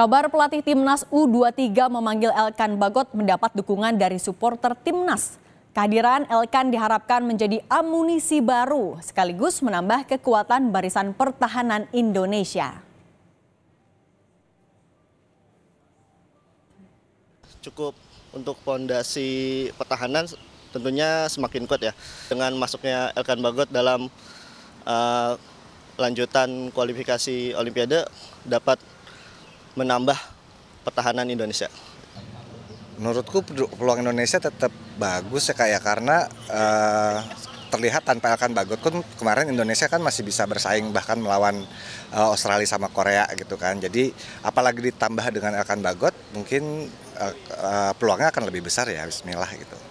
Kabar pelatih timnas U23 memanggil Elkan Bagot mendapat dukungan dari supporter timnas. Kehadiran Elkan diharapkan menjadi amunisi baru sekaligus menambah kekuatan barisan pertahanan Indonesia. Cukup untuk pondasi pertahanan tentunya semakin kuat ya dengan masuknya Elkan Bagot dalam uh, lanjutan kualifikasi Olimpiade dapat menambah pertahanan Indonesia? Menurutku peluang Indonesia tetap bagus ya kayak ya, karena uh, terlihat tanpa Elkan Bagot pun kan kemarin Indonesia kan masih bisa bersaing bahkan melawan uh, Australia sama Korea gitu kan. Jadi apalagi ditambah dengan Elkan Bagot mungkin uh, uh, peluangnya akan lebih besar ya Bismillah gitu.